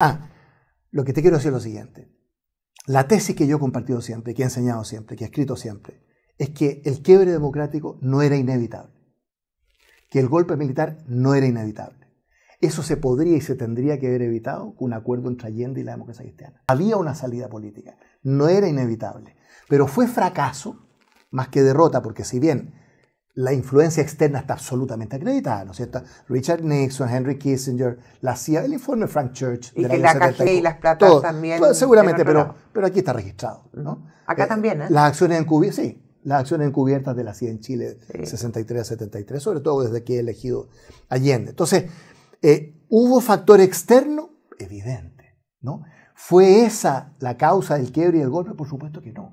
Ah, lo que te quiero decir es lo siguiente. La tesis que yo he compartido siempre, que he enseñado siempre, que he escrito siempre, es que el quiebre democrático no era inevitable, que el golpe militar no era inevitable. Eso se podría y se tendría que haber evitado con un acuerdo entre Allende y la democracia cristiana. Había una salida política, no era inevitable, pero fue fracaso más que derrota, porque si bien la influencia externa está absolutamente acreditada, ¿no es cierto? Richard Nixon, Henry Kissinger, la CIA, el informe Frank Church. Y que la, la y las platas también. Pues, seguramente, pero, pero aquí está registrado. ¿no? Acá eh, también, ¿eh? Las acciones encubiertas, sí, las acciones encubiertas de la CIA en Chile, 63 a 73, sobre todo desde que he elegido Allende. Entonces, eh, hubo factor externo evidente, ¿no? ¿Fue esa la causa del quiebre y el golpe? Por supuesto que no.